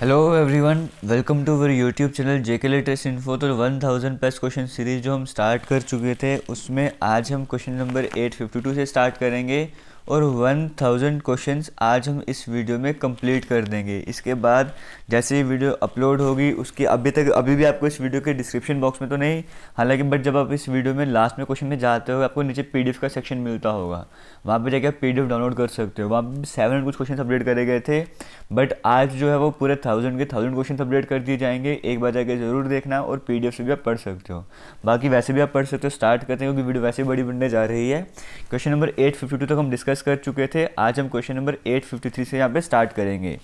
hello everyone welcome to our YouTube channel JK latest info तो thousand plus question series जो हम start कर चुके थे उसमें आज हम question number eight fifty two से स्टार्ट करेंगे और 1000 क्वेश्चंस आज हम इस वीडियो में कंप्लीट कर देंगे इसके बाद जैसे ही वीडियो अपलोड होगी उसके अभी तक अभी भी आपको इस वीडियो के डिस्क्रिप्शन बॉक्स में तो नहीं हालांकि बट जब आप इस वीडियो में लास्ट में क्वेश्चन में जाते हो आपको नीचे पी का सेक्शन मिलता होगा वहाँ पर जाके आप पी डाउनलोड कर सकते हो वहाँ पर सेवन कुछ क्वेश्चन अपडेट करे गए थे बट आज जो है वो पूरे थाउजेंड के थाउजेंड क्वेश्चन अपडेट कर दिए जाएंगे एक बार जाके ज़रूर देखना और पी से भी आप पढ़ सकते हो बाकी वैसे भी आप पढ़ सकते हो स्टार्ट करते हैं क्योंकि वीडियो वैसे बड़ी बनने जा रही है question number eight fifty two तक हम डिस्कस डिस्कस कर चुके थे आज हम क्वेश्चन नंबर 853 से यहाँ पे स्टार्ट करेंगे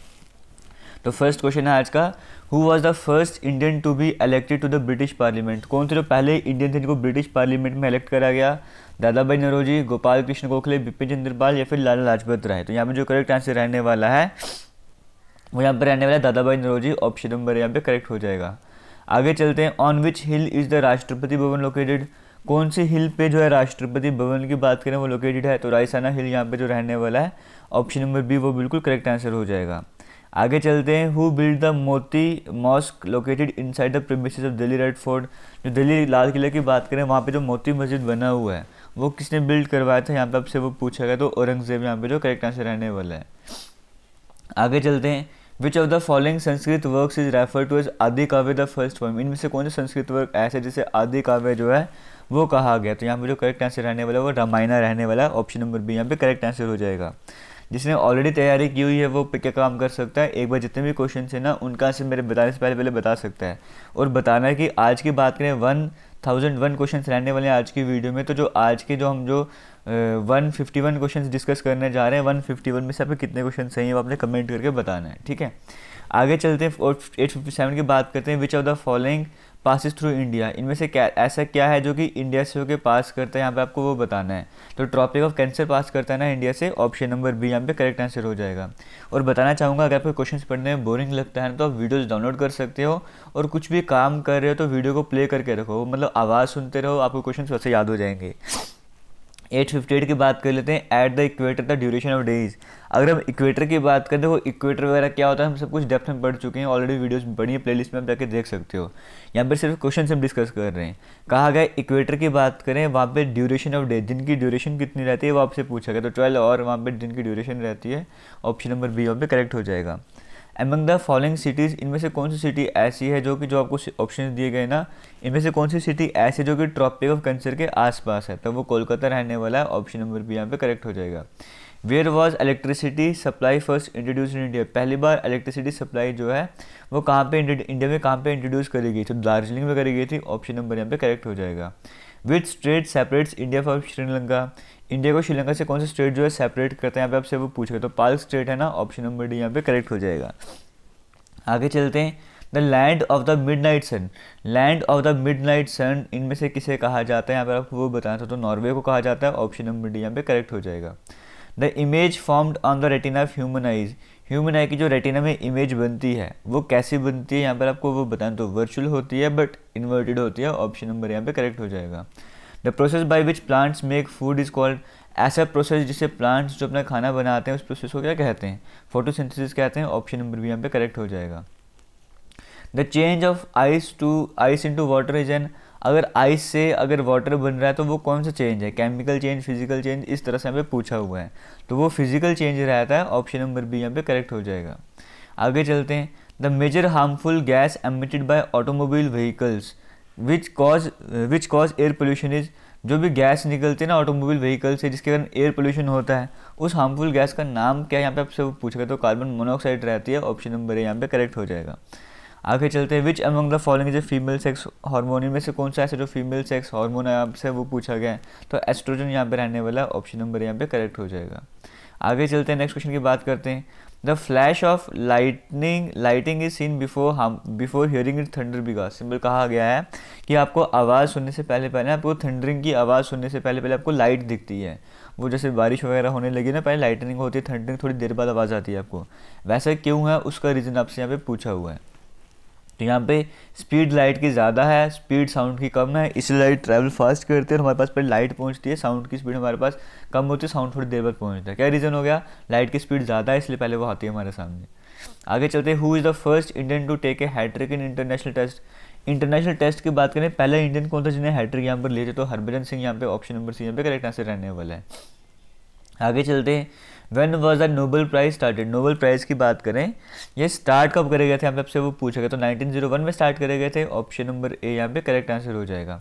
तो फर्स्ट क्वेश्चन है आज का who was the first Indian to be elected to the British parliament कौन से जो पहले इंडियन थे जिनको ब्रिटिश पार्लियामेंट में इलेक्ट करा गया दादा नरोजी गोपाल कृष्ण गोखले बिपिन चंद्रपाल या फिर लाला लाजपत राय तो यहाँ पे जो करेक्ट आंसर रहने वाला है वो यहाँ पर रहने वाला है दादा नरोजी ऑप्शन नंबर यहाँ पे करेक्ट हो जाएगा आगे चलते हैं on which hill is the Rashtrapati Bhavan located कौन से हिल पे जो है राष्ट्रपति भवन की बात करें वो लोकेटेड है तो रायसाना हिल यहाँ पे जो रहने वाला है ऑप्शन नंबर बी वो बिल्कुल करेक्ट आंसर हो जाएगा आगे चलते हैं who build the Moti mosque located inside the premise of Delhi red fort जो दिल्ली लाल किले की बात करें वहाँ पे जो मोती मस्जिद बना हुआ है वो किसने बिल्ड करवाया था यहाँ पे आपसे वो पूछा गया तो औरंगजेब यहाँ पे जो करेक्ट आंसर रहने वाला है आगे चलते हैं which of the following Sanskrit work is refer to as Adi Kavya the first form इनमें से कौन से संस्कृत वर्क ऐसे जैसे आदि काव्य जो है वो कहा गया तो यहाँ पर जो करेक्ट आंसर रहने वाला है वो रामायणा रहने वाला ऑप्शन नंबर बी यहाँ पे करेक्ट आंसर हो जाएगा जिसने ऑलरेडी तैयारी की हुई है वो क्या काम कर सकता है एक बार जितने भी क्वेश्चन है ना उनका आंसर मेरे बताने से पहले पहले बता सकता है और बताना है कि आज की बात करें वन थाउजेंड वन क्वेश्चन रहने वाले हैं आज की वीडियो में तो जो आज के जो हम जो one fifty one question discuss करने जा रहे हैं वन फिफ्टी वन में से आप कितने क्वेश्चन सही हैं वो आपने कमेंट करके बताना है ठीक है आगे चलते हैं और एट फिफ्टी सेवन की बात करते हैं which of the following passes through India इनमें से क्या ऐसा क्या है जो कि इंडिया से होकर पास करता है यहाँ पे आपको वो बताना है तो ट्रॉपिक ऑफ कैंसर पास करता है ना इंडिया से ऑप्शन नंबर बी यहाँ पे करेक्ट आंसर हो जाएगा और बताना चाहूँगा अगर आपको क्वेश्चन पढ़ने में बोरिंग लगता है ना तो आप वीडियोज़ डाउनलोड कर सकते हो और कुछ भी काम कर रहे हो तो वीडियो को प्ले करके रखो मतलब आवाज़ सुनते रहो आपको क्वेश्चन वैसे याद हो जाएंगे एट फिफ्टी एट की बात कर लेते हैं at the equator the duration of days अगर हम इक्वेटर की बात करें तो इक्वेटर वगैरह क्या होता है हम सब कुछ डेप्थ में पढ़ चुके हैं ऑलरेडी वीडियोस बनी है लिस्ट में आप जाकर देख सकते हो यहाँ पर सिर्फ क्वेश्चन हम डिस्कस कर रहे हैं कहा गया इक्वेटर की बात करें वहाँ पर ड्यूरेशन ऑफ डेज की ड्यूरेशन कितनी रहती है वो आपसे पूछा गया तो ट्वेल्व और वहाँ पर जिनकी ड्यूरेशन रहती है ऑप्शन नंबर बी वहाँ पर करेक्ट हो जाएगा एमंग द फॉलोइंग सिटीज़ इनमें से कौन सी सिटी ऐसी है जो कि जो आपको ऑप्शन दिए गए ना इनमें से कौन सी सिटी ऐसी है जो कि ट्रॉपिक ऑफ कैंसर के आसपास है तो वो कोलकाता रहने वाला है ऑप्शन नंबर भी यहाँ पे करेक्ट हो जाएगा where was electricity supply first introduce in India पहली बार इलेक्ट्रिसिटी सप्लाई जो है वो कहाँ पर इंडिया में कहाँ पर इंट्रोड्यूस करी गई थी दार्जिलिंग में करी गई थी ऑप्शन नंबर यहाँ पे करेक्ट हो जाएगा with strait separates India for Sri Lanka India को श्रीलंका से कौन से स्टेट जो है सेपरेट करते हैं यहाँ पे आपसे वो पूछ रहे तो पाल स्टेट है ना ऑप्शन नंबर डी यहाँ पे करेक्ट हो जाएगा आगे चलते हैं the land of the midnight sun land of the midnight sun इनमें से किसे कहा जाता है यहाँ पर आपको वो बताना था तो नॉर्वे को कहा जाता है ऑप्शन नंबर डी यहाँ पे करेक्ट हो जाएगा the image formed on the retina of human eyes human eye की जो रेटिना में इमेज बनती है वो कैसी बनती है यहाँ पर आपको वो बताना तो वर्चुअल होती है बट इन्वर्टेड होती है ऑप्शन नंबर यहाँ पे करेक्ट हो जाएगा the process by which plants make food is called ऐसा प्रोसेस जिसे प्लांट्स जो अपना खाना बनाते हैं उस प्रोसेस को क्या कहते हैं फोटोसिंथेसिस कहते हैं ऑप्शन नंबर बी यहाँ पे करेक्ट हो जाएगा the change of ice to ice into water is an अगर आइस से अगर वाटर बन रहा है तो वो कौन सा चेंज है केमिकल चेंज फिजिकल चेंज इस तरह से यहाँ पे पूछा हुआ है तो वो फिजिकल चेंज रहता है ऑप्शन नंबर बी यहाँ पे करेक्ट हो जाएगा आगे चलते हैं the major harmful gas emitted by automobile vehicles which cause which cause air pollution is जो भी गैस निकलती है ना ऑटोमोबाइल व्हीकल से जिसके कारण एयर पोल्यूशन होता है उस हार्मफुल गैस का नाम क्या है यहाँ पे आपसे पूछेगा तो कार्बन मोनोऑक्साइड रहती है ऑप्शन नंबर ए यहाँ पे करेक्ट हो जाएगा आगे चलते हैं which among the following is a female sex hormone में से कौन सा ऐसा जो फीमेल सेक्स हार्मोन है आपसे वो पूछा गया है तो एस्ट्रोजन यहाँ पे रहने वाला ऑप्शन नंबर यहाँ पे करेक्ट हो जाएगा आगे चलते हैं नेक्स्ट क्वेश्चन की बात करते हैं the flash of lightning lighting is seen before हम बिफोर हियरिंग इट थंडर बिगा सिंपल कहा गया है कि आपको आवाज़ सुनने से पहले पहले आपको थंडरिंग की आवाज़ सुनने से पहले पहले आपको लाइट दिखती है वो जैसे बारिश वगैरह होने लगी ना पहले लाइटनिंग होती है थंडरिंग थोड़ी देर बाद आवाज़ आती है आपको वैसा क्यों है उसका रीज़न आपसे यहाँ पे पूछा हुआ है तो यहाँ पे स्पीड लाइट की ज़्यादा है स्पीड साउंड की कम है इसलिए लाइट ट्रैवल फास्ट करती है और हमारे पास पर लाइट पहुँचती है साउंड की स्पीड हमारे पास कम होती है साउंड थोड़ी देर बाद पहुँचता है क्या रीज़न हो गया लाइट की स्पीड ज़्यादा है इसलिए पहले वो आती है हमारे सामने आगे चलते who is the first Indian to take a hattrick in international test international test की बात करें पहला इंडियन कौन था जिन्हें हैट्रिक यहाँ पर ले जाए तो हरभजन सिंह यहाँ पे ऑप्शन नंबर सी यहाँ पे करेक्ट आंसर रहने वाला है आगे चलते हैं when was the Nobel prize started Nobel prize की बात करें ये स्टार्ट कब करे गए थे हम सबसे वो पूछा गया तो 1901 में स्टार्ट करे गए थे ऑप्शन नंबर ए यहाँ पे करेक्ट आंसर हो जाएगा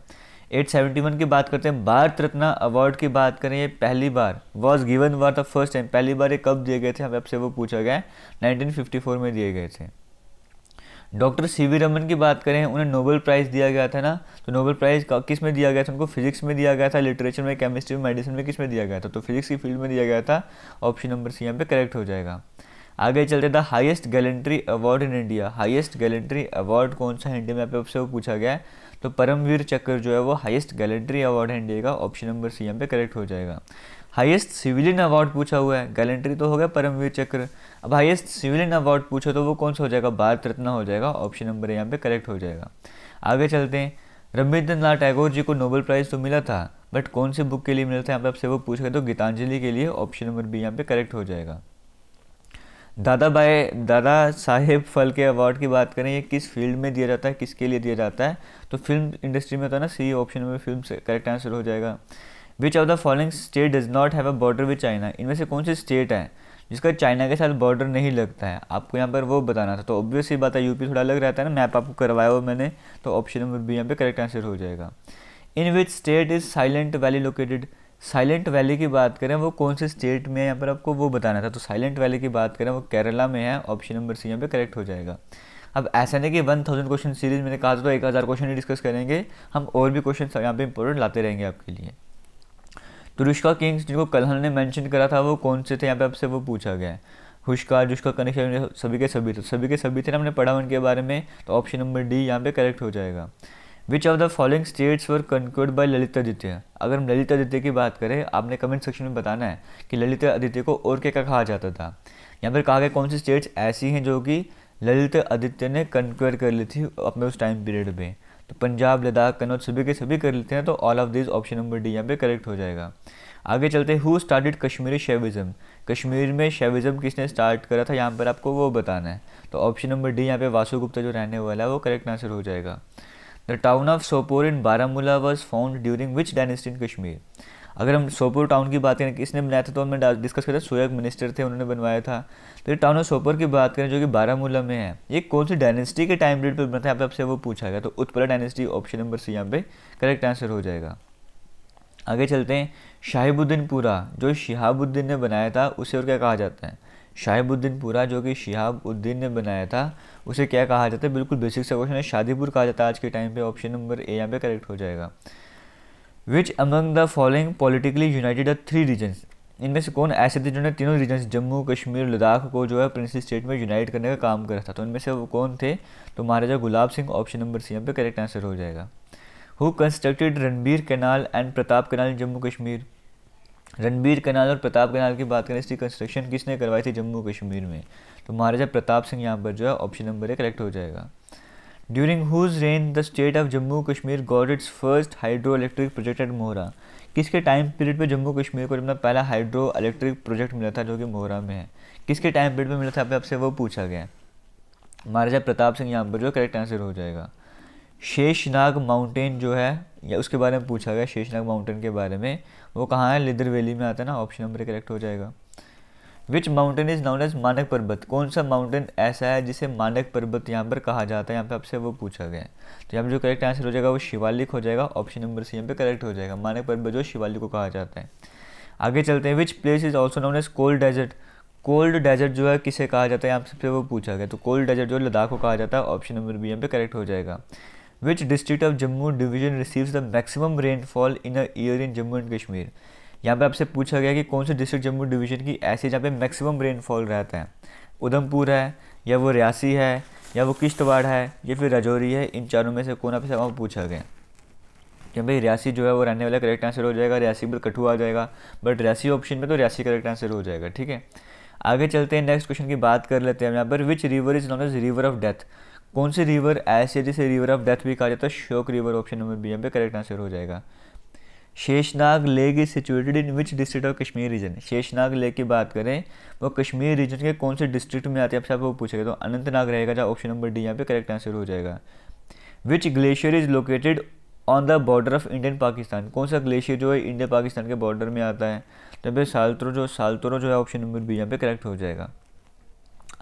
871 की बात करते हैं भारत रत्न अवार्ड की बात करें ये पहली बार was given for the first time पहली बार ये कब दिए गए थे हम सबसे वो पूछा गया है फोर में दिए गए थे डॉक्टर सी वी रमन की बात करें उन्हें नोबेल प्राइज़ दिया गया था ना तो नोबेल प्राइज़ किस में दिया गया था उनको फिजिक्स में दिया गया था लिटरेचर में केमिस्ट्री में मेडिसिन में किस में दिया गया था तो फिजिक्स की फील्ड में दिया गया था ऑप्शन नंबर सी यहाँ पे करेक्ट हो जाएगा आगे चलते the highest gallantry award in India highest gallantry award कौन सा है इंडिया में यहाँ पे आपसे वो पूछा गया है तो परमवीर चक्र जो है वो हाइस्ट गैलेंट्री अवार्ड है इंडिया का ऑप्शन नंबर सी यहाँ पे करेक्ट हो जाएगा हाइस्ट सिविलियन अवार्ड पूछा हुआ है गैलेंट्री तो हो गया परमवीर चक्र अब हाइस्ट सिविलियन अवार्ड पूछो तो वो कौन सा हो जाएगा भारत रत्न हो जाएगा ऑप्शन नंबर यहाँ पे करेक्ट हो जाएगा आगे चलते हैं रविंद्रनाथ टैगोर जी को नोबेल प्राइज़ तो मिला था बट कौन से बुक के लिए मिला था यहाँ पे आपसे वो पूछ गए तो गीतांजलि के लिए ऑप्शन नंबर बी यहाँ पे करेक्ट हो जाएगा दादा भाई दादा साहेब फल के अवार्ड की बात करें ये किस फील्ड में दिया जाता है किसके लिए दिया जाता है तो फिल्म इंडस्ट्री में होता है ना सी ऑप्शन नंबर फिल्म से करेक्ट आंसर हो जाएगा which of the following state does not have a border with China इनमें से कौन सी स्टेट है जिसका चाइना के साथ बॉर्डर नहीं लगता है आपको यहाँ पर वो बताना था तो ऑब्वियस ही बात है यूपी थोड़ा लग रहता है ना मैप आपको करवाया हो मैंने तो ऑप्शन नंबर बी यहाँ पे करेक्ट आंसर हो जाएगा in which state is silent valley located silent valley की बात करें वो कौन से स्टेट में है यहाँ पर आपको वो बताना था तो साइलेंट वैली की बात करें वो केरला में है ऑप्शन नंबर सी यहाँ पे करेक्ट हो जाएगा अब ऐसा नहीं कि वन थाउजेंड क्वेश्चन सीरीज मैंने कहा था तो एक हज़ार क्वेश्चन ही डिस्कस करेंगे हम और भी क्वेश्चन यहाँ पे इंपॉर्टेंट लाते रहेंगे आपके लिए तुरुष्का किंग्स जिनको कलहल ने मेंशन करा था वो कौन से थे यहाँ पे आपसे वो पूछा गया है हुश्कार जुश्का कनेक्शन सभी के सभी थे तो सभी के सभी थे ना हमने पढ़ा उनके बारे में तो ऑप्शन नंबर डी यहाँ पे करेक्ट हो जाएगा which of the following states were conquered by Lalit Aditya अगर हम ललित आदित्य की बात करें आपने कमेंट सेक्शन में बताना है कि ललित आदित्य को और क्या क्या कहा जाता था यहाँ पर कहा गया कौन सी स्टेट्स ऐसी हैं जो कि ललित आदित्य ने कंक्योर कर ली थी अपने उस टाइम पीरियड में पंजाब लद्दाख कन्नौज सभी के सभी कर लेते हैं तो all of this option number D यहाँ पे करेक्ट हो जाएगा आगे चलते who started Kashmiri Shaivism Kashmir में शेविज़म किसने स्टार्ट करा था यहाँ पर आपको वो बताना है तो ऑप्शन नंबर डी यहाँ पे वासु गुप्ता जो रहने वाला है वो करेक्ट आंसर हो जाएगा the town of Sopore in Baramulla was found during which dynasty in Kashmir अगर हम सोपोर टाउन की बात करें किसने बनाया था तो हमने डिस्कस किया था सोयक मिनिस्टर थे उन्होंने बनवाया था तो ये टाउन ऑफ सोपोर की बात करें जो कि बारामूला में है ये कौन सी डायनेस्टी के टाइम पीरियड पर बना था आप आपसे वो पूछा गया तो Utpala dynasty option number C यहाँ पे करेक्ट आंसर हो जाएगा आगे चलते हैं शाहिबुद्दीनपुरा जो शिहाबुद्दीन ने बनाया था उसे और क्या कहा जाता है शाहिबुद्दीनपुरा जो कि शिहाबुद्दीन ने बनाया था उसे क्या कहा जाता है बिल्कुल बेसिक सा क्वेश्चन है शादीपुर कहा जाता है आज के टाइम पे ऑप्शन नंबर ए यहाँ पे करेक्ट हो जाएगा which among the following politically united the three regions इनमें से कौन ऐसे थे जिन्होंने तीनों रीजन्स जम्मू कश्मीर लद्दाख को जो है प्रिंसली स्टेट में यूनाइट करने का काम करा था तो इनमें से वो कौन थे तो Maharaja Gulab Singh option number C यहाँ पे करेक्ट आंसर हो जाएगा who constructed Ranbir canal and Pratap canal in Jammu Kashmir Ranbir canal और प्रताप कैनाल की बात करें इसकी कंस्ट्रक्शन किसने करवाई थी जम्मू कश्मीर में तो महाराजा प्रताप सिंह यहाँ पर जो है ऑप्शन नंबर ए करेक्ट हो जाएगा during whose reign the state of Jammu Kashmir got its first hydroelectric project at Mohra किसके टाइम पीरियड पे जम्मू कश्मीर को अपना पहला हाइड्रो इलेक्ट्रिक प्रोजेक्ट मिला था जो कि मोहरा में है किसके टाइम पीरियड में मिला था आपसे आपसे वो पूछा गया महाराजा प्रताप सिंह यहाँ पर जो करेक्ट आंसर हो जाएगा शेषनाग माउंटेन जो है या उसके बारे में पूछा गया शेषनाग माउंटेन के बारे में वो कहाँ है लिदर वैली में आता है ना ऑप्शन नंबर करेक्ट हो जाएगा which mountain is known as Manak Parvat कौन सा माउंटेन ऐसा है जिसे मानक पर्वत यहाँ पर कहा जाता है यहाँ पे आपसे वो पूछा गया है तो यहाँ पर जो करेक्ट आंसर हो जाएगा वो शिवालिक हो जाएगा ऑप्शन नंबर सी यहाँ पे करेक्ट हो जाएगा मानक पर्वत जो शिवालिक को कहा जाता है आगे चलते हैं which place is also known as cold desert cold desert जो है किसे कहा जाता है यहाँ सबसे वो पूछा गया तो कोल्ड डेजर्ट जो लद्दाख को कहा जाता है ऑप्शन नंबर बी यहाँ पे करेक्ट हो जाएगा which district of Jammu division receives the maximum rainfall in a year in Jammu and Kashmir यहाँ पे आपसे पूछा गया कि कौन से डिस्ट्रिक्ट जम्मू डिवीजन की ऐसी जहाँ पे मैक्सिमम रेनफॉल रहता है उधमपुर है या वो रियासी है या वो किश्तवाड़ है या फिर राजौरी है इन चारों में से कौन आपसे वहाँ पूछा गया कि भाई रियासी जो है वो रहने वाला करेक्ट आंसर हो जाएगा रियासी पर कठुआ आ जाएगा बट रियासी ऑप्शन में तो रियासी करेक्ट आंसर हो जाएगा ठीक है आगे चलते हैं नेक्स्ट क्वेश्चन की बात कर लेते हैं यहाँ पर which river is known as river of death कौन सी रिवर ऐसे जिसे रिवर ऑफ डेथ भी कहा जाता है शोक रिवर ऑप्शन नंबर बी यहाँ पे करेक्ट आंसर हो जाएगा Sheshnag lake is situated in which district of Kashmir region Sheshnag lake की बात करें वो कश्मीर रीजन के कौन से डिस्ट्रिक्ट में आती है आपसे आपको पूछेगा तो अनंतनाग रहेगा जहाँ ऑप्शन नंबर डी यहाँ पे करेक्ट आंसर हो जाएगा which glacier is located on the border of Indian Pakistan कौन सा ग्लेशियर जो है इंडिया पाकिस्तान के बॉर्डर में आता है तो फिर सालतरो जो सालतरो जो है ऑप्शन नंबर बी यहाँ पे करेक्ट हो जाएगा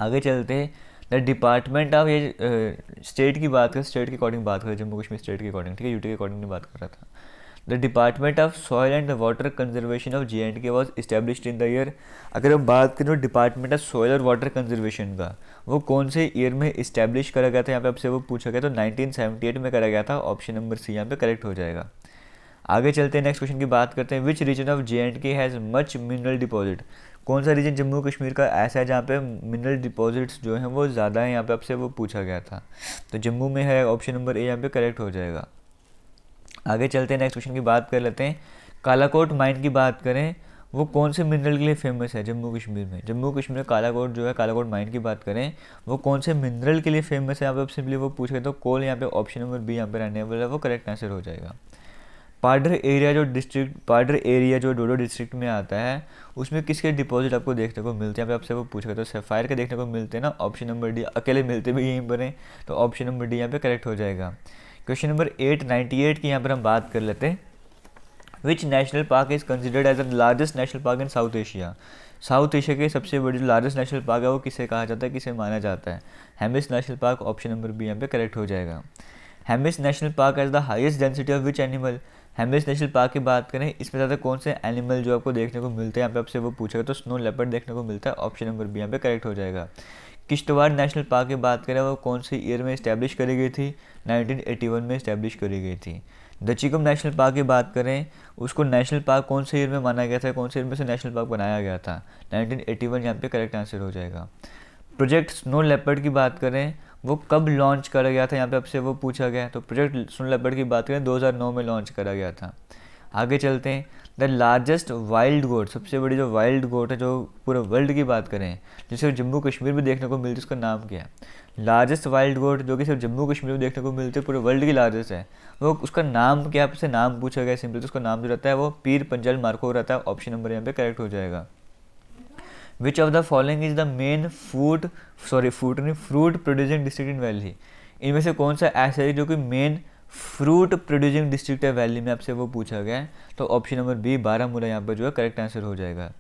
आगे चलते हैं द डिपार्टमेंट ऑफ ये स्टेट की बात करें स्टेट के अकॉर्डिंग बात करें जम्मू कश्मीर स्टेट के अकॉर्डिंग ठीक है यूटी के अकॉर्डिंग बात कर रहा था the department of soil and water conservation of J and K was establish in the year अगर हम बात करें डिपार्टमेंट ऑफ सॉयल और वाटर कंजर्वेशन का वो कौन से ईयर में इस्टेब्लिश करा गया था यहाँ पे आपसे वो पूछा गया तो 1978 में करा गया था ऑप्शन नंबर सी यहाँ पे करेक्ट हो जाएगा आगे चलते हैं नेक्स्ट क्वेश्चन की बात करते हैं which region of J and K has much mineral deposit कौन सा रीजन जम्मू कश्मीर का ऐसा है जहाँ पे मिनरल डिपॉजिट्स जो हैं वो ज़्यादा हैं यहाँ पे आपसे वो पूछा गया था तो जम्मू में है ऑप्शन नंबर ए यहाँ पे करेक्ट हो जाएगा आगे चलते हैं नेक्स्ट क्वेश्चन की बात कर लेते हैं कालाकोट माइन की बात करें वो कौन से मिनरल के लिए फेमस है जम्मू कश्मीर में जम्मू कश्मीर में कालाकोट जो है कालाकोट माइन की बात करें वो कौन से मिनरल के लिए फेमस है यहाँ पे सिंपली वो रहे तो कोल यहाँ पे ऑप्शन नंबर बी यहाँ पे रहने वाला है वो करेक्ट आंसर हो जाएगा पाडर एरिया जो डिस्ट्रिक्ट पाडर एरिया जो डोडो डिस्ट्रिक्ट में आता है उसमें किसके डिपॉजिट आपको देखने को मिलते हैं यहाँ पे आपसे वो पूछ रहे तो सेफायर के देखने को मिलते हैं ना ऑप्शन नंबर डी अकेले मिलते भी यहीं पर हैं तो ऑप्शन नंबर डी यहाँ पे करेक्ट हो जाएगा question number eight ninety eight की यहाँ पर हम बात कर लेते हैं which national park is considered as a largest national park in South Asia South Asia के सबसे बड़े जो लार्जेस्ट नेशनल पार्क है वो किसे कहा जाता है किसे माना जाता है Hemis national park option number B यहाँ पे करेक्ट हो जाएगा Hemis national park as the highest density of which animal Hemis national park की बात करें इसमें ज़्यादा कौन से एनिमल जो आपको देखने को मिलते हैं यहाँ पे आपसे वो पूछेगा तो स्नो लेपर्ड देखने को मिलता है ऑप्शन नंबर बी यहाँ पे करेक्ट हो जाएगा किश्तवाड़ नेशनल पार्क की बात करें वो कौन से ईयर में इस्टेब्लिश करी गई थी 1981 में इस्टेब्लिश करी गई थी दचिकम नेशनल पार्क की बात करें उसको नेशनल पार्क कौन से ईयर में माना गया था कौन से ईयर में से नेशनल पार्क बनाया गया था 1981 एटी यहाँ पे करेक्ट आंसर हो जाएगा प्रोजेक्ट स्नो लेपर्ड की बात करें वो कब लॉन्च करा गया था यहाँ पे आपसे वो पूछा गया तो प्रोजेक्ट स्नो लेपर्ड की बात करें 2009 में लॉन्च करा गया था आगे चलते हैं द लार्जेस्ट वाइल्ड गोट सबसे बड़ी जो वाइल्ड गोट है जो पूरे वर्ल्ड की बात करें जो सिर्फ जम्मू कश्मीर में देखने को मिलती है उसका नाम क्या है लार्जेस्ट वाइल्ड गोट जो कि सिर्फ जम्मू कश्मीर में देखने को मिलती है पूरे वर्ल्ड की लार्जेस्ट है वो उसका नाम क्या आपसे नाम पूछा गया सिंपल तो उसका नाम जो रहता है वो पीर पंजाल मार्को रहता है ऑप्शन नंबर यहाँ पे करेक्ट हो जाएगा which of the following is the main food sorry food नहीं fruit producing district in valley इनमें से कौन सा ऐसा है जो कि मेन फ्रूट प्रोड्यूसिंग डिस्ट्रिक्ट है वैली में आपसे वो पूछा गया है तो ऑप्शन नंबर बी बारामूला यहाँ पर जो है करेक्ट आंसर हो जाएगा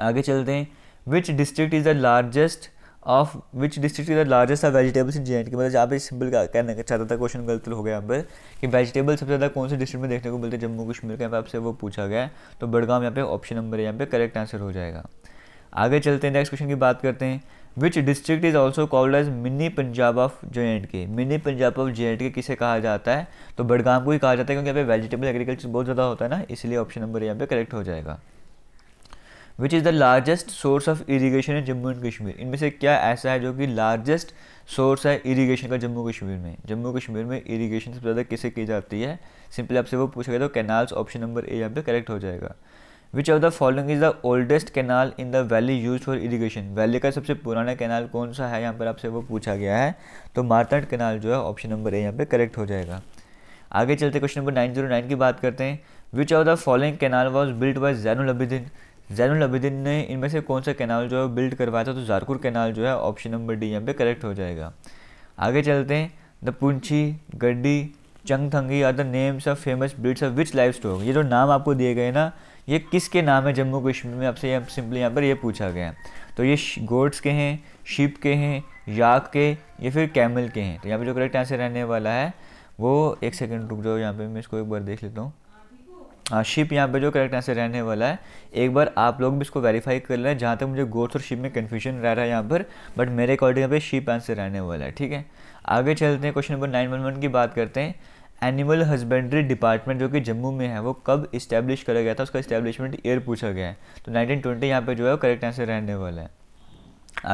आगे चलते हैं which district is the largest of which district is the largest of vegetables in J and K मतलब आप इस सिंपल कहना चाहता था क्वेश्चन गलत हो गया यहाँ पर कि वेजिटेबल सबसे ज़्यादा कौन से डिस्ट्रिक्ट में देखने को मिलते हैं जम्मू कश्मीर का यहाँ पर आपसे वो पूछा गया तो बड़गाम यहाँ पे ऑप्शन नंबर यहाँ पे करेक्ट आंसर हो जाएगा आगे चलते हैं नेक्स्ट क्वेश्चन की बात करते हैं which district is also called as mini Punjab of J and K mini Punjab of J and K किसे कहा जाता है तो बडगाम को ही कहा जाता है क्योंकि यहाँ पे वेजिटेबल एग्रीकल्चर बहुत ज़्यादा होता है ना इसलिए ऑप्शन नंबर यहाँ पे करेक्ट हो जाएगा which is the largest source of irrigation in Jammu and Kashmir इनमें से क्या ऐसा है जो कि लार्जेस्ट सोर्स है इरीगेशन का जम्मू कश्मीर में जम्मू कश्मीर में इरीगेशन सबसे ज़्यादा किसे की जाती है सिंपली आपसे वो पूछेगा तो कैनाल्स ऑप्शन नंबर ए यहाँ पे करेक्ट हो जाएगा which of the following is the oldest canal in the valley use for irrigation valley का सबसे पुराना कैनाल कौन सा है यहाँ पर आपसे वो पूछा गया है तो मारतंट कैनाल जो है ऑप्शन नंबर ए यहाँ पे करेक्ट हो जाएगा आगे चलते question number nine zero nine की बात करते हैं which of the following canal was built by Zainul Abidin Zainul Abidin ने इनमें से कौन सा कैनाल जो है बिल्ड करवाया था तो जारकुर कैनाल जो है ऑप्शन नंबर डी यहाँ पे करेक्ट हो जाएगा आगे चलते हैं the Poonchi Gaddi Changthangi are the names of famous breeds of which livestock ये जो नाम आपको दिए गए ना ये किसके नाम है जम्मू कश्मीर में आपसे सिंपली यहाँ पर ये पूछा गया है तो ये गोड्स के हैं शिप के हैं याक के या फिर कैमल के हैं तो यहाँ पर जो करेक्ट आंसर रहने वाला है वो एक सेकेंड रुक जाओ यहाँ पर मैं इसको एक बार देख लेता हूँ हाँ शिप यहाँ पे जो करेक्ट आंसर रहने वाला है एक बार आप लोग भी इसको वेरीफाई कर लें जहाँ तक मुझे गोट्स और शिप में कन्फ्यूजन रह रहा है यहाँ पर बट मेरे अकॉर्डिंग यहाँ पे शिप आंसर रहने वाला है ठीक है आगे चलते हैं question number nine one one की बात करते हैं एनिमल हस्बेंड्री डिपार्टमेंट जो कि जम्मू में है वो कब इस्टेब्लिश करा गया था उसका इस्टेब्लिशमेंट ईयर पूछा गया है तो 1920 ट्वेंटी यहाँ पर जो है करेक्ट आंसर रहने वाला है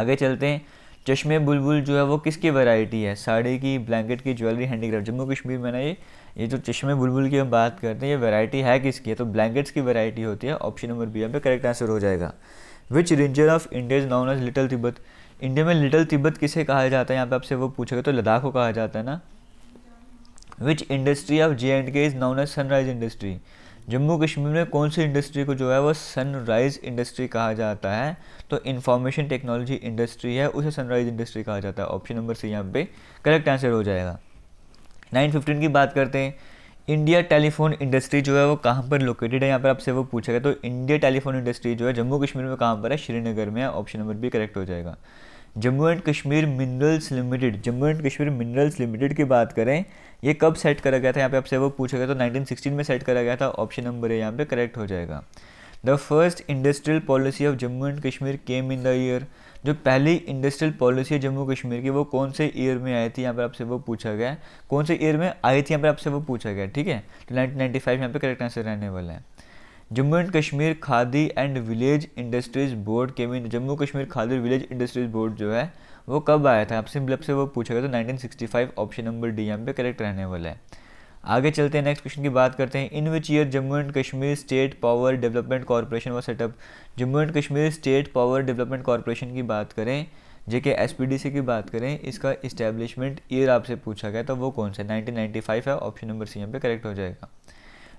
आगे चलते हैं चश्मे बुलबुल जो है वो किसकी वैरायटी है साड़ी की ब्लैंकेट की ज्वेलरी हैंडीक्राफ्ट जम्मू कश्मीर में ना ये ये जो चश्मे बुलबुल की हम बात करते हैं ये वैरायटी है किसकी है तो ब्लैंकेट्स की वैरायटी होती है ऑप्शन नंबर बी यहाँ पे करेक्ट आंसर हो जाएगा which range of India is known as little Tibet India में लिटल तिब्बत किसे कहा जाता है यहाँ पे आपसे वो पूछेगा तो लद्दाख को कहा जाता है ना which industry of J and K is known as sunrise industry Jammu Kashmir में कौन सी इंडस्ट्री को जो है वो सनराइज़ इंडस्ट्री कहा जाता है तो इन्फॉर्मेशन टेक्नोलॉजी इंडस्ट्री है उसे सनराइज़ इंडस्ट्री कहा जाता है ऑप्शन नंबर सी यहाँ पे करेक्ट आंसर हो जाएगा नाइन फिफ्टीन की बात करते हैं इंडिया टेलीफोन इंडस्ट्री जो है वो कहाँ पर लोकेटेड है यहाँ पर आपसे वो पूछेगा तो इंडिया टेलीफोन इंडस्ट्री जो है जम्मू कश्मीर में कहाँ पर है श्रीनगर में ऑप्शन नंबर बी करेक्ट हो जाएगा Jammu and Kashmir minerals limited Jammu and Kashmir minerals limited की बात करें ये कब सेट करा गया था यहाँ पे आपसे वो पूछा गया तो 1916 में सेट करा गया था ऑप्शन नंबर है यहाँ पे करेक्ट हो जाएगा the first industrial policy of Jammu and Kashmir came in the year जो पहली इंडस्ट्रियल पॉलिसी है जम्मू कश्मीर की वो कौन से ईयर में आई थी यहाँ पर आपसे वो पूछा गया कौन से ईयर में आई थी यहाँ पर आपसे वो पूछा गया ठीक है तो नाइनटीन नाइन्टी फाइव यहाँ पे करेक्ट आंसर रहने वाला है Jammu and Kashmir Khadi and village industries board के mean Jammu Kashmir Khadi village industries board जो है वो कब आया था आपसे मतलब से वो पूछा गया तो 1965 ऑप्शन नंबर डी एम पे करेक्ट रहने वाला है आगे चलते हैं नेक्स्ट क्वेश्चन की बात करते हैं in which year Jammu and Kashmir state power development corporation व set up Jammu and Kashmir state power development corporation की बात करें जेके सी की बात करें इसका इस्टेब्लिशमेंट ईयर आपसे पूछा गया तो वो कौन सा 1995 है ऑप्शन नंबर सी यहाँ पे करेक्ट हो जाएगा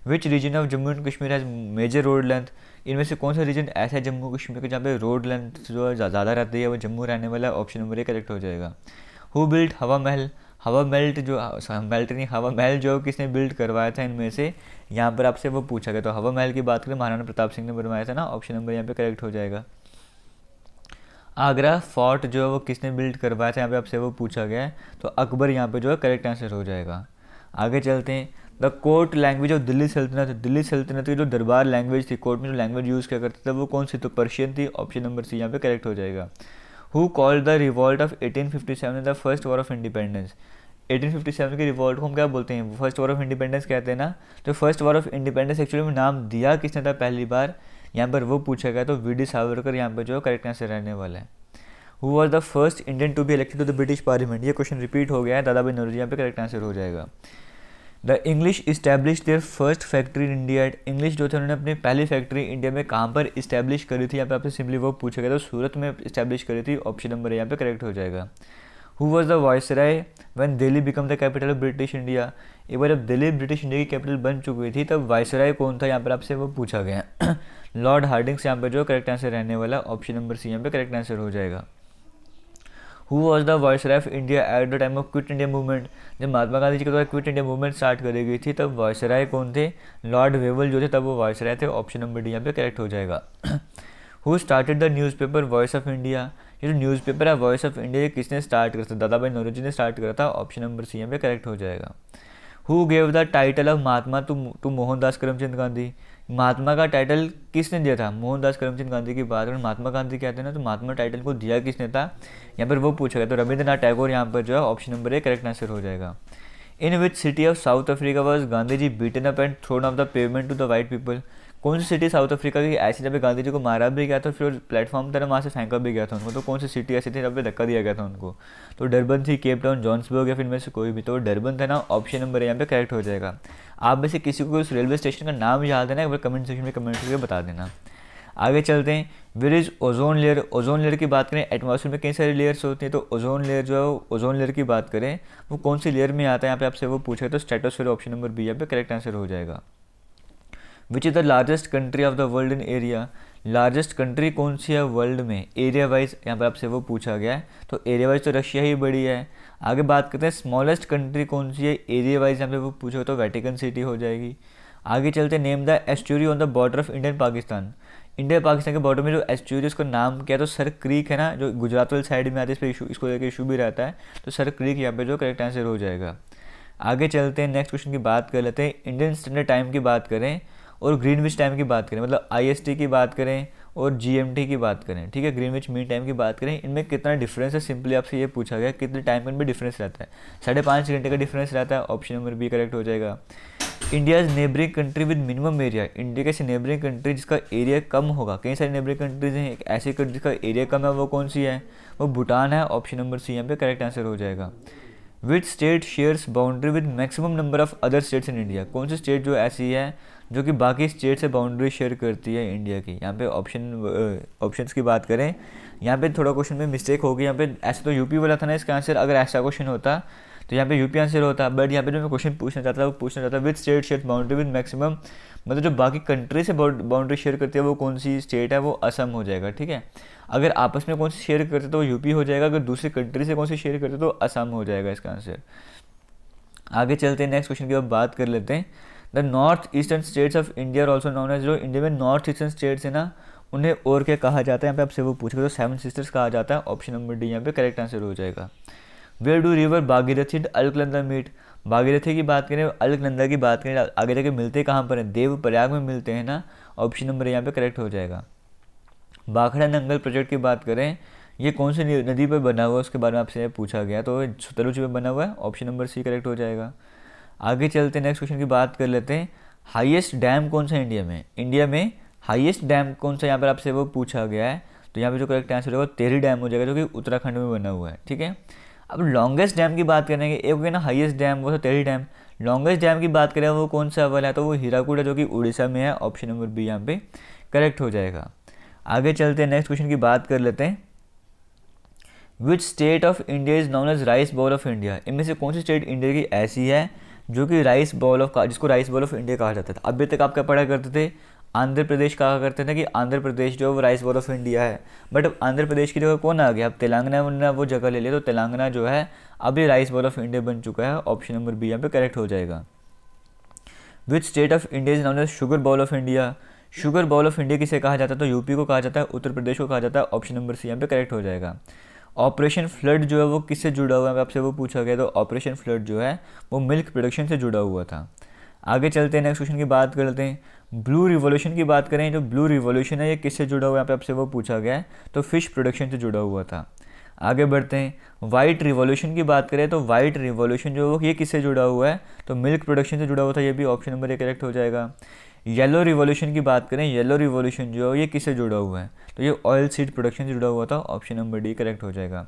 which region of Jammu and Kashmir has major road length इनमें से कौन सा रीजन ऐसा है जम्मू कश्मीर का जहाँ पे रोड लेंथ जो ज़्यादा रहती है वो जम्मू रहने वाला ऑप्शन नंबर ए करेक्ट हो जाएगा हु बिल्ट हवा महल हवा मेल्ट जो मेल्ट नहीं हवा महल जो किसने बिल्ड करवाया था इनमें से यहाँ पर आपसे वो पूछा गया तो हवा महल की बात करें महाराणा प्रताप सिंह ने बनवाया था ना ऑप्शन नंबर यहाँ पे करेक्ट हो जाएगा आगरा फोर्ट जो है वो किसने बिल्ड करवाया था यहाँ पे आपसे वो पूछा गया है तो अकबर यहाँ पे जो है करेक्ट आंसर हो जाएगा आगे चलते हैं the court language of Delhi सल्तनत दिल्ली सल्तनत की जो दरबार लैंग्वेज थी कोर्ट में जो लैंग्वेज यूज़ किया करते थे वो कौन सी तो पर्शियन थी ऑप्शन नंबर सी यहाँ पे करेक्ट हो जाएगा who call the revolt of 1857 the first war of independence eighteen fifty seven की रिवॉल्ट को हम क्या बोलते हैं फर्स्ट वॉर ऑफ इंडिपेंडेंस कहते हैं ना तो first war of independence actually में नाम दिया किसने था पहली बार यहाँ पर वो पूछा गया तो वी डी सावरकर यहाँ पर जो करेक्ट आंसर रहने वाला है who was the first Indian to be elected to the British parliament ये क्वेश्चन रिपीट हो गया है दादा भाई यहाँ पे करेक्ट आंसर हो जाएगा the English establish their first factory in India at English जो थे उन्होंने अपनी पहली फैक्ट्री इंडिया में कहाँ पर इस्टेब्लिश करी थी यहाँ पे आपसे सिंपली वो पूछा गया था सूरत में इस्टेब्लिश करी थी ऑप्शन नंबर यहाँ पे करेक्ट हो जाएगा who was the viceroy when Delhi become the capital of British India एक बार जब दिल्ली ब्रिटिश इंडिया की कैपिटल बन चुकी थी तब वायसराय कौन था यहाँ पर आपसे वो पूछा गया लॉर्ड हार्डिंग्स यहाँ पर जो करेक्ट आंसर रहने वाला ऑप्शन नंबर सी यहाँ पर करेक्ट आंसर हो जाएगा who was the viceroy of India at the time of quit India movement जब महात्मा गांधी जी के द्वारा क्विट इंडिया मूवमेंट स्टार्ट करी गई थी तब वॉइस राय कौन थे लॉर्ड वेवल जो थे तब वो वॉइस राय थे ऑप्शन नंबर डी यहाँ पे करेक्ट हो जाएगा who started the newspaper voice of India ये जो न्यूज़ पेपर है वॉइस ऑफ इंडिया किसने स्टार्ट करा था दादाभाई जी ने स्टार्ट करा था ऑप्शन नंबर सी यहाँ पे करेक्ट हो जाएगा who gave the title of Mahatma to Mohandas Karamchand Gandhi Mahatma का टाइटल किसने दिया था मोहनदास करमचंद गांधी की बात करें महात्मा गांधी कहते हैं ना तो महात्मा टाइटल को दिया किसने था यहाँ पर वो पूछा गया तो रविंद्रनाथ टैगोर यहाँ पर जो है option number A correct answer हो जाएगा in which city of South Africa was Gandhi ji beaten up and thrown off the pavement to the white people कौन सी सिटी साउथ अफ्रीका की ऐसी जब गांधी जी को मारा भी गया था फिर प्लेटफॉर्म तरह वहाँ से फेंका भी गया था उनको तो कौन सी सिटी ऐसी थी जब धक्का दिया गया था उनको तो डरबन थी केप टाउन जॉन्सबर्ग या फिर इनमें से कोई भी तो डरबन था ना ऑप्शन नंबर यहाँ पे करेक्ट हो जाएगा आप में से किसी को उस रेलवे स्टेशन का नाम याद है ना अगर कमेंट सेक्शन में कमेंट करके बता देना आगे चलते हैं where is ozone layer ozone layer की बात करें एटमॉस्फेयर में कई सारी लेयर्स होती हैं तो ओजोन लेयर जो है ओजोन लेयर की बात करें वो कौन सी लेयर में आता है यहाँ पे आपसे वो पूछे तो स्टेटोसफेयर ऑप्शन नंबर बी यहाँ पे करेक्ट आंसर हो जाएगा which is the largest country of the world in area largest country कौन सी है वर्ल्ड में एरिया वाइज यहाँ पर आपसे वो पूछा गया है तो एरिया वाइज तो रशिया ही बड़ी है आगे बात करते हैं स्मॉलेस्ट कंट्री कौन सी है एरिया वाइज यहाँ पे वो पूछो तो वेटिकन सिटी हो जाएगी आगे चलते name the estuary on the border of Indian Pakistan India Pakistan के बॉर्डर में जो एस्चुरी उसका नाम क्या है तो सर क्रीक है ना जो गुजरात वाली साइड में आती है इस पर इशू इसको लेकर इशू भी रहता है तो सर क्रीक यहाँ पे जो करेक्ट आंसर हो जाएगा आगे चलते हैं नेक्स्ट क्वेश्चन की बात कर लेते हैं इंडियन स्टैंडर्ड टाइम की बात करें और ग्रीनविच टाइम की बात करें मतलब आईएसटी की बात करें और जीएमटी की बात करें ठीक है ग्रीनविच मीन टाइम की बात करें इनमें कितना डिफरेंस है सिंपली आपसे ये पूछा गया कितने टाइम में भी डिफरेंस रहता है साढ़े पाँच घंटे का डिफरेंस रहता है ऑप्शन नंबर बी करेक्ट हो जाएगा India is neighbouring country with minimum area India कैसी नेबरिंग कंट्री जिसका एरिया कम होगा कई सारी नेबरिंग कंट्रीज हैं एक ऐसी कंट्री जिसका एरिया कम है वो कौन सी है वो भूटान है ऑप्शन नंबर सी यहाँ पे करेक्ट आंसर हो जाएगा with state shares boundary with maximum number of other states in India कौन सी स्टेट जो ऐसी है जो कि बाकी स्टेट से बाउंड्री शेयर करती है इंडिया की यहाँ पे ऑप्शन ऑप्शन की बात करें यहाँ पे थोड़ा क्वेश्चन में मिस्टेक होगी यहाँ पे ऐसे तो यूपी वाला था ना इसका आंसर अगर ऐसा क्वेश्चन होता तो यहाँ पे यूपी आंसर होता बट यहाँ पे जो मैं क्वेश्चन पूछना चाहता था वो पूछना चाहता with state share boundary with maximum मतलब जो बाकी कंट्री से बाउंड्री शेयर करती है वो कौन सी स्टेट है वो असम हो जाएगा ठीक है अगर आपस में कौन सी शेयर करते तो वो यूपी हो जाएगा अगर दूसरी कंट्री से कौन सी शेयर करते तो असम हो जाएगा इसका आंसर आगे चलते हैं नेक्स्ट क्वेश्चन की अब बात कर लेते हैं the north eastern states of India also known as जो इंडिया में नॉर्थ ईस्टर्न स्टेट्स है ना उन्हें और क्या कहा जाता है यहाँ पे आपसे वो पूछेगा तो सेवन सिस्टर्स कहा जाता है ऑप्शन नंबर डी यहाँ पे करेक्ट आंसर हो जाएगा where do river Bhagirathi and Alaknanda meet Bhagirathi की बात करें अलकनंदा की बात करें आगे जाके मिलते कहाँ पर हैं देव प्रयाग में मिलते हैं ना ऑप्शन नंबर यहाँ पे करेक्ट हो जाएगा बाखड़ा नंगल प्रोजेक्ट की बात करें ये कौन सी नदी पर बना हुआ है उसके बारे में आपसे पूछा गया तो सतलुज में बना हुआ है ऑप्शन नंबर सी करेक्ट हो जाएगा आगे चलते हैं नेक्स्ट क्वेश्चन की बात कर लेते हैं हाईएस्ट डैम कौन सा इंडिया में इंडिया में हाईएस्ट डैम कौन सा यहाँ पर आपसे वो पूछा गया है तो यहाँ पे जो करेक्ट आंसर होगा तेरी डैम हो जाएगा जो कि उत्तराखंड में बना हुआ है ठीक है अब लॉन्गेस्ट डैम की बात करेंगे एक हो ना हाइएस्ट डैम वो था तेरी डैम लॉन्गेस्ट डैम की बात करें वो कौन सा वाला है तो वो हीराकूट है जो कि उड़ीसा में है ऑप्शन नंबर बी यहाँ पे करेक्ट हो जाएगा आगे चलते हैं नेक्स्ट क्वेश्चन की बात कर लेते हैं which state of India is known as rice bowl of India इनमें से कौन सी स्टेट इंडिया की ऐसी है जो कि राइस बॉल ऑफ जिसको राइस बॉल ऑफ इंडिया कहा जाता था अभी तक आप क्या पढ़ा करते थे आंध्र प्रदेश कहा करते थे कि आंध्र प्रदेश जो है वो राइस बॉल ऑफ इंडिया है बट अब आंध्र प्रदेश की जगह कौन आ गया अब तेलंगाना ने वो जगह ले लिया तो तेलंगाना जो है अभी राइस बॉल ऑफ इंडिया बन चुका है ऑप्शन नंबर बी यहाँ पे करेक्ट हो जाएगा which state of India is known as sugar bowl of India sugar bowl of India किसे कहा जाता है तो यूपी को कहा जाता है उत्तर प्रदेश को कहा जाता है ऑप्शन नंबर सी यहाँ पे करेक्ट हो जाएगा ऑपरेशन फ्लड जो है वो किससे जुड़ा हुआ है आपसे वो पूछा गया तो ऑपरेशन फ्लड जो है वो मिल्क प्रोडक्शन से जुड़ा हुआ था आगे चलते हैं नेक्स्ट क्वेश्चन की बात करते हैं ब्लू रिवोल्यूशन की बात करें जो तो ब्लू रिवोल्यूशन है ये किससे जुड़ा हुआ है आपसे वो पूछा गया है तो फिश प्रोडक्शन से जुड़ा हुआ था आगे बढ़ते हैं वाइट रिवोल्यूशन की बात करें तो वाइट रिवोल्यूशन जो ये किससे जुड़ा हुआ है तो मिल्क प्रोडक्शन से जुड़ा हुआ था ये भी ऑप्शन नंबर एक करेक्ट हो जाएगा येलो रिवॉल्यूशन की बात करें येलो रिवॉल्यूशन जो है ये किससे जुड़ा हुआ है तो ये ऑयल सीड प्रोडक्शन से जुड़ा हुआ था ऑप्शन नंबर डी करेक्ट हो जाएगा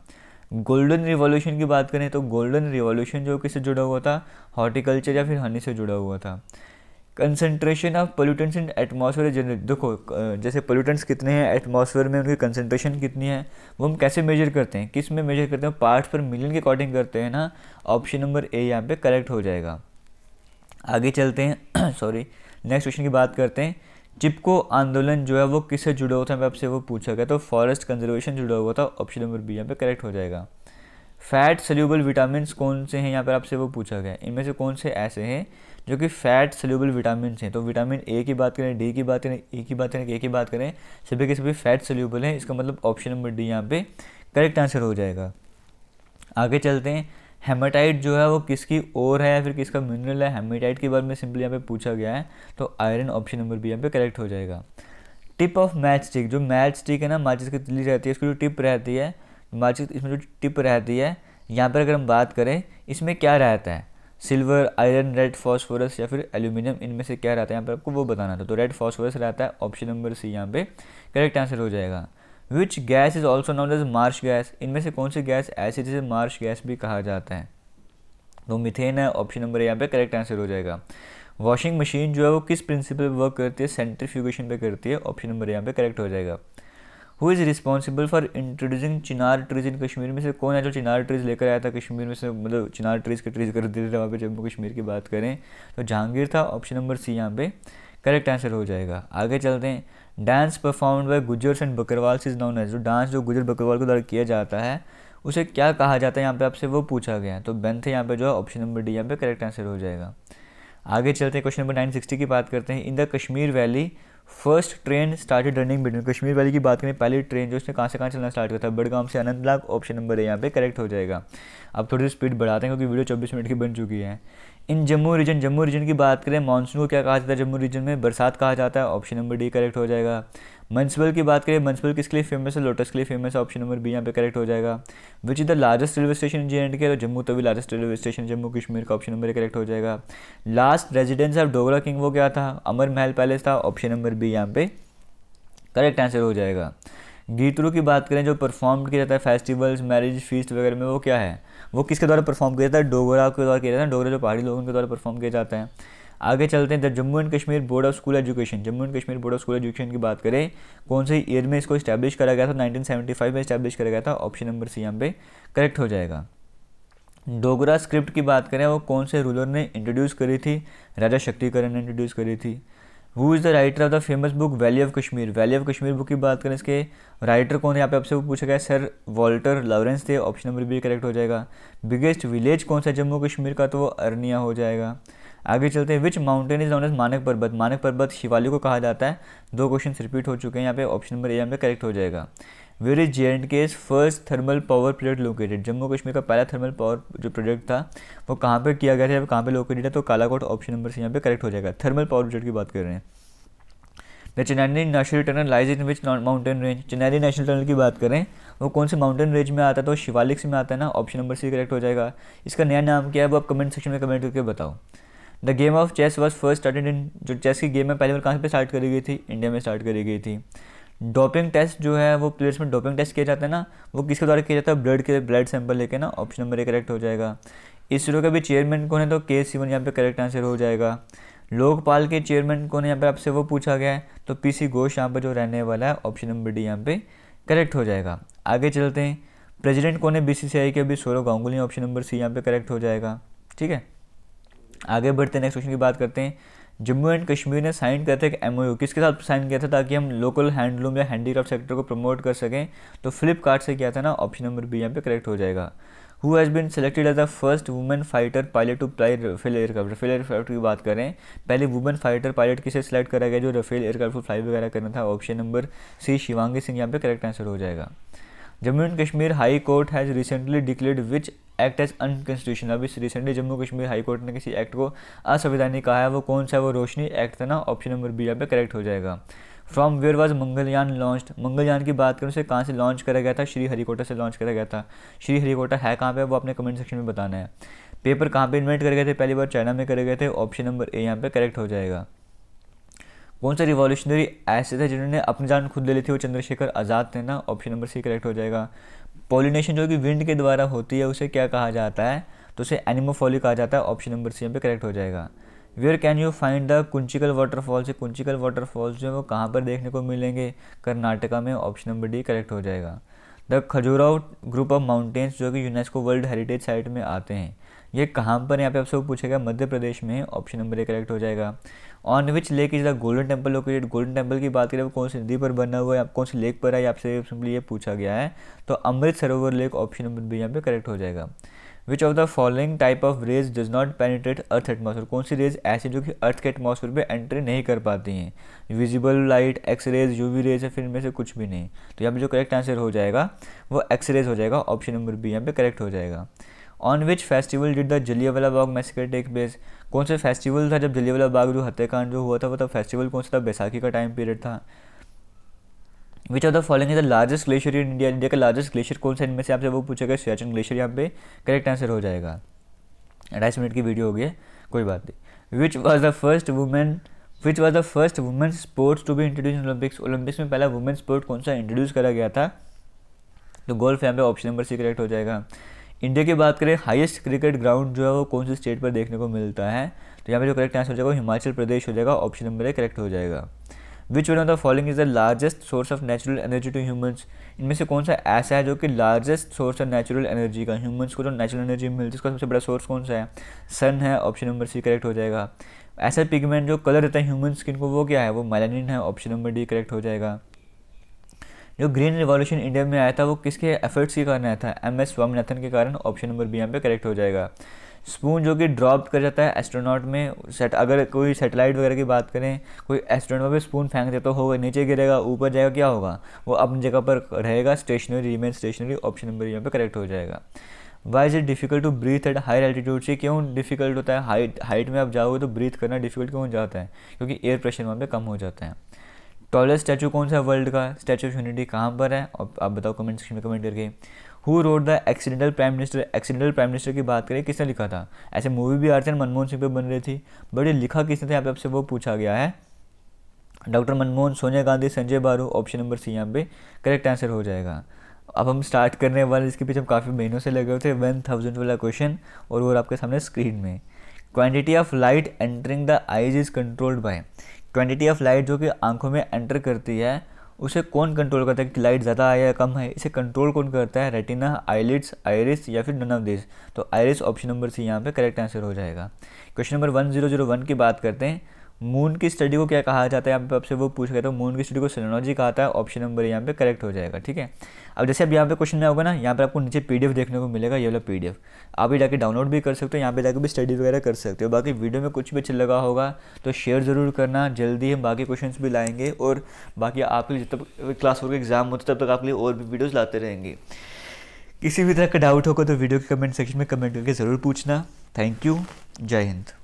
गोल्डन रिवॉल्यूशन की बात करें तो गोल्डन रिवॉल्यूशन जो किससे जुड़ा हुआ था हॉर्टिकल्चर या फिर हनी से जुड़ा हुआ था concentration of pollutants in atmosphere generate देखो जैसे पोल्यूटेंट्स कितने हैं एटमोसफेयर में उनकी कंसनट्रेशन कितनी है वो हम कैसे मेजर करते हैं किस में मेजर करते हैं पार्ट पर मिलियन के अकॉर्डिंग करते हैं ना ऑप्शन नंबर ए यहाँ पे करेक्ट हो जाएगा आगे चलते हैं सॉरी नेक्स्ट क्वेश्चन की बात करते हैं चिपको आंदोलन जो है वो किससे जुड़ा हुआ था मैं आपसे वो पूछा गया तो फॉरेस्ट कंजर्वेशन जुड़ा हुआ था ऑप्शन नंबर बी यहाँ पे करेक्ट हो जाएगा फैट सल्यूबल विटामिन कौन से हैं यहाँ पर आपसे वो पूछा गया इनमें से कौन से ऐसे हैं जो कि फैट सल्यूबल विटामिन हैं तो विटामिन ए की बात करें डी की बात करें ई e की बात करें के की बात करें सभी के सभी फैट सल्यूबल हैं इसका मतलब ऑप्शन नंबर डी यहाँ पे करेक्ट आंसर हो जाएगा आगे चलते हैं हेमाटाइट जो है वो किसकी ओर है या फिर किसका मिनरल है हेमाटाइट के बारे में सिंपली यहाँ पे पूछा गया है तो आयरन ऑप्शन नंबर बी यहाँ पे करेक्ट हो जाएगा टिप ऑफ मैच स्टिक जो मैच स्टिक है ना माचिस की तिली रहती है उसकी जो टिप रहती है माचिस इसमें जो टिप रहती है यहाँ पर अगर हम बात करें इसमें क्या रहता है सिल्वर आयरन रेड फॉस्फोरस या फिर एल्यूमिनियम इनमें से क्या रहता है यहाँ पर आपको वो बताना था तो रेड फॉस्फोरस रहता है ऑप्शन नंबर सी यहाँ पे करेक्ट आंसर हो जाएगा which gas is also known as marsh gas इनमें से कौन सी गैस ऐसी जिसे मार्श गैस भी कहा जाता है तो मिथेन है ऑप्शन नंबर यहाँ पे करेक्ट आंसर हो जाएगा वॉशिंग मशीन जो है वो किस प्रिंसिपल पर वर्क करती है सेंट्रीफ्यूगेशन पे करती है ऑप्शन नंबर यहाँ पे करेक्ट हो जाएगा who is responsible for introducing chinar trees in Kashmir में से कौन है जो चिनार ट्रीज लेकर आया था कश्मीर में से मतलब चिनार ट्रीज के ट्रीज कर दिए थे वहाँ पे जम्मू कश्मीर की बात करें तो जहांगीर था ऑप्शन नंबर सी यहाँ पे करेक्ट आंसर हो जाएगा आगे चलते हैं dance performed by Gujjars and Bakarwals is known as जो डांस जो गुजर बकरवाल को द्वारा किया जाता है उसे क्या कहा जाता है यहाँ पे आपसे वो पूछा गया तो बेंथ यहाँ पे जो है ऑप्शन नंबर डी यहाँ पे करेक्ट आंसर हो जाएगा आगे चलते हैं क्वेश्चन नंबर नाइन सिक्सटी की बात करते हैं in the Kashmir valley first train started running between Kashmir valley की बात करें पहली ट्रेन जो उसने कहाँ से कहाँ चलना स्टार्ट किया था बड़गाम से अनंतनाग ऑप्शन नंबर है यहाँ पे करेक्ट हो जाएगा अब थोड़ी स्पीड बढ़ाते हैं क्योंकि वीडियो 24 मिनट की बन चुकी है in Jammu region Jammu region की बात करें मानसून को क्या कहा जाता है जम्मू रीजन में बरसात कहा जाता है ऑप्शन नंबर डी करेक्ट हो जाएगा मंसबल की बात करें मंसबल किसके लिए फेमस है लोटस के लिए फेमस है ऑप्शन नंबर बी यहाँ पे करेक्ट हो जाएगा which is the largest railway station J and K तो जम्मू तभी largest railway station Jammu Kashmir का ऑप्शन नंबर करेक्ट हो जाएगा last residence of Dogra king वो क्या था अमर महल पैलेस था ऑप्शन नंबर बी यहाँ पे करेक्ट आंसर हो जाएगा गीतरू की बात करें जो परफॉर्म किया जाता है फेस्टिवल्स मैरिज फीस वगैरह में वो क्या है वो किसके द्वारा परफॉर्म किया जाता है डोगरा के द्वारा किया जाता है डोगरा जो पहाड़ी लोग उनके द्वारा परफॉर्म किया जाता है आगे चलते हैं the Jammu and Kashmir board of school education Jammu and Kashmir board of school education की बात करें कौन से ईयर में इसको स्टैब्लिश करा गया था 1975 में स्टैब्लिश करा गया था ऑप्शन नंबर सी यहाँ पे करेक्ट हो जाएगा डोगरा स्क्रिप्ट की बात करें वो कौन से रूलर ने इंट्रोड्यूस करी थी राजा शक्तिकरण ने इंट्रोड्यूस करी थी who is the writer of the famous book valley of Kashmir valley of Kashmir book की बात करें इसके राइटर कौन है यहाँ पे आपसे पूछा गया सर वॉल्टर लॉरेंस थे ऑप्शन नंबर बी करेक्ट हो जाएगा बिगेस्ट विलेज कौन सा जम्मू कश्मीर का तो वो अरनिया हो जाएगा आगे चलते हैं which mountain is known as Manak पर्वत मानक पर्वत शिवालिक को कहा जाता है दो क्वेश्चन रिपीट हो चुके हैं यहाँ पे ऑप्शन नंबर ए यहाँ पे करेक्ट हो जाएगा where is J and K first thermal power project located Jammu Kashmir का पहला थर्मल पावर जो प्रोजेक्ट था वो कहाँ पर किया गया था कहाँ पर लोकेटेड है तो कालाकोट ऑप्शन नंबर से यहाँ पे करेक्ट हो जाएगा थर्मल पावर प्रोजेक्ट की बात कर रहे हैं the Chenani national tunnel lies in which mountain range Chenani national tunnel की बात करें वो कौन से माउंटेन रेंज में आता है तो शिवालिक्स में आता है ना ऑप्शन नंबर सी करेक्ट हो जाएगा इसका नया नाम क्या है वो आप कमेंट सेक्शन में कमेंट करके बताओ the game of chess was first started in जो चेस की गेम है पहली बार कहाँ पर स्टार्ट करी गई थी इंडिया में स्टार्ट करी गई थी डोपिंग टेस्ट जो है वो प्लेयर्स में डोपिंग टेस्ट किया जाता है ना वो किसके द्वारा किया जाता है ब्लड के ब्लड सैंपल लेके ना ऑप्शन नंबर ए करेक्ट हो जाएगा इसरो के भी चेयरमैन कौन है तो के सीवन यहाँ पे करेक्ट आंसर हो जाएगा लोकपाल के चेयरमैन कौन है यहाँ पे आपसे वो पूछा गया है तो पी सी घोष यहाँ पर जो रहने वाला है ऑप्शन नंबर डी यहाँ पे करेक्ट हो जाएगा आगे चलते हैं प्रेजिडेंट कौन है आई के अभी Sourav Ganguly option number C यहाँ पर करेक्ट हो जाएगा ठीक है आगे बढ़ते हैं नेक्स्ट क्वेश्चन की बात करते हैं जम्मू एंड कश्मीर ने साइन किया था एक एम किसके साथ साइन किया था ताकि हम लोकल हैंडलूम या हैंडीक्राफ्ट सेक्टर को प्रमोट कर सकें तो फ्लिपकार्ट से किया था ना ऑप्शन नंबर बी यहाँ पे करेक्ट हो जाएगा who has been selected as the first women fighter pilot to fly Rafale aircraft Rafale aircraft की बात करें पहले वुमेन फाइटर पायलट किसे सेलेक्ट करा गया जो रफेल एयरक्राफ्ट को फ्लाई वगैरह करना था option number C Shivangi Singh यहाँ पे करेक्ट आंसर हो जाएगा Jammu and Kashmir high court has recently declared which act as unconstitutional अभी recently Jammu Kashmir high court ने किसी एक्ट को असंवैधानिक कहा है वो कौन सा है वो रोशनी एक्ट था ना ऑप्शन नंबर बी यहाँ पे करेक्ट हो जाएगा from where was Mangalyaan launch Mangalyaan की बात करें उसे कहाँ से लॉन्च करा गया था श्री हरिकोटा से लॉन्च करा गया था श्री हरिकोटा है कहाँ पर वो अपने कमेंट सेक्शन में बताना है पेपर कहाँ पर इन्वेंट करे गए थे पहली बार चाइना में करे गए थे ऑप्शन नंबर ए यहाँ पे करेक्ट हो जाएगा कौन सा रिवॉल्यूशनरी ऐसे थे जिन्होंने अपनी जान खुद ले ली थी वो चंद्रशेखर आज़ाद थे ना ऑप्शन नंबर सी करेक्ट हो जाएगा पॉलिनेशन जो कि विंड के द्वारा होती है उसे क्या कहा जाता है तो उसे एनिमोफॉली कहा जाता है ऑप्शन नंबर सी यहाँ पे करेक्ट हो जाएगा where can you find the Kunchikal waterfalls ये कुंचिकल वाटरफॉल्स जो है वो कहाँ पर देखने को मिलेंगे कर्नाटका में ऑप्शन नंबर डी करेक्ट हो जाएगा the Khajuraho group of mountains जो कि यूनेस्को वर्ल्ड हेरिटेज साइट में आते हैं ये कहाँ पर यहाँ पे आप सब पूछेगा मध्य प्रदेश में ऑप्शन नंबर ए करेक्ट हो जाएगा on which lake is the Golden Temple located Golden Temple की बात करें वो कौन सी नदी पर बना हुआ है कौन सी लेक पर है आपसे सिंपली ये पूछा गया है तो अमृत सरोवर लेक ऑप्शन नंबर बी यहाँ पे करेक्ट हो जाएगा which of the following type of rays does not penetrate earth atmosphere कौन सी रेज ऐसी जो कि अर्थ के एटमोसफेयर पर एंट्री नहीं कर पाती हैं visible light X rays U V rays या फिर इनमें से कुछ भी नहीं तो यहाँ पर जो करेक्ट आंसर हो जाएगा वो एक्स रेज हो जाएगा ऑप्शन नंबर बी यहाँ पे करेक्ट हो जाएगा on which festival did the Jallianwala Bagh massacre take place कौन सा फेस्टिवल था जब जलियावाला बाग जो हत्याकांड जो हुआ था वो तब फेस्टिवल कौन सा था बैसाखी का टाइम पीरियड था which of the following is the largest glacier in India India का लार्जेस्ट ग्लेशियर कौन सा इनमें से आपसे वो पूछेगा सियाचिन ग्लेशियर यहाँ पे करेक्ट आंसर हो जाएगा अढ़ाई मिनट की वीडियो हो गई कोई बात नहीं which was the first women which was the first women sports to be introduce Olympics Olympics में पहला वुमेन स्पोर्ट कौन सा इंट्रोड्यूस करा गया था तो गोल्फ यहाँ पे ऑप्शन नंबर सी करेक्ट हो जाएगा इंडिया की बात करें हाईएस्ट क्रिकेट ग्राउंड जो है वो कौन से स्टेट पर देखने को मिलता है तो यहाँ पे जो करेक्ट आंसर हो जाएगा हिमाचल प्रदेश हो जाएगा ऑप्शन नंबर ए करेक्ट हो जाएगा which one of the following is the largest source of natural energy to humans इनमें से कौन सा ऐसा है जो कि largest source of natural energy का ह्यूमन्स को जो नेचुरल एनर्जी मिलती है उसका सबसे बड़ा सोर्स कौन सा है सन है ऑप्शन नंबर सी करेक्ट हो जाएगा ऐसा पिगमेंट जो कलर देता है ह्यूमन स्किन को वो क्या है वो मेलानिन है ऑप्शन नंबर डी करेक्ट हो जाएगा जो ग्रीन रिवॉल्यूशन इंडिया में आया था वो किसके एफर्ट्स के कारण आया था एम एस स्वामीनाथन के कारण ऑप्शन नंबर बी यहाँ पे करेक्ट हो जाएगा स्पून जो कि ड्रॉप कर जाता है एस्ट्रोनॉट में सेट अगर कोई सेटेलाइट वगैरह की बात करें कोई एस्ट्रोनॉट पे स्पून फेंक देता तो होगा नीचे गिरेगा ऊपर जाएगा क्या होगा वो अपनी जगह पर रहेगा stationary remain stationary option number यहाँ पे करेक्ट हो जाएगा why is it difficult to breathe at high altitude से क्यों डिफिकल्ट होता है हाइट हाइट में आप जाओगे तो ब्रीथ करना डिफिकल्ट क्यों हो जाता है क्योंकि एयर प्रेशर वहाँ पर कम हो जाता है टॉलेस्ट स्टैचू कौन सा वर्ल्ड का स्टैचू ऑफ यूनिटी कहाँ पर है और आप बताओ कमेंट सेक्शन में कमेंट करके who wrote the accidental prime minister accidental prime minister की बात करें किसने लिखा था ऐसे मूवी भी आरती मनमोहन सिंह पे बन रही थी बट ये लिखा किसने था यहाँ पे आपसे वो पूछा गया है doctor Manmohan Sonia Gandhi Sanjaya Baru option number C यहाँ पे करेक्ट आंसर हो जाएगा अब हम स्टार्ट करने वाले इसके पीछे हम काफ़ी महीनों से लगे हुए थे वन थाउजेंड वाला क्वेश्चन और वो आपके सामने स्क्रीन में quantity of light entering the eyes is controlled by quantity of light जो कि आंखों में एंटर करती है उसे कौन कंट्रोल करता है कि लाइट ज़्यादा है या कम है इसे कंट्रोल कौन करता है रेटिना आईलिट्स आयरिस या फिर नन ऑफ दिस तो आयरिस ऑप्शन नंबर सी यहाँ पे करेक्ट आंसर हो जाएगा question number one zero zero one की बात करते हैं मून की स्टडी को क्या कहा जाता है यहाँ पे आपसे वो पूछ गया तो मून की स्टडी को सेलोलॉजी कहा जाता है ऑप्शन नंबर यहाँ पे करेक्ट हो जाएगा ठीक है अब जैसे अब यहाँ पे क्वेश्चन में होगा ना यहाँ पर आपको नीचे पीडीएफ देखने को मिलेगा ये वाला पीडीएफ आप ये जाके डाउनलोड भी कर सकते हो यहाँ पे जाके भी स्टडी वगैरह कर सकते हो बाकी वीडियो में कुछ भी अच्छा लगा होगा तो शेयर ज़रूर करना जल्दी हम बाकी क्वेश्चन भी लाएंगे और बाकी आपके लिए जब तक क्लास वर्क एग्जाम होते तब तक आपके लिए और भी वीडियोज़ लाते रहेंगे किसी भी तरह का डाउट होगा तो वीडियो के कमेंट सेक्शन में कमेंट करके ज़रूर पूछना थैंक यू जय हिंद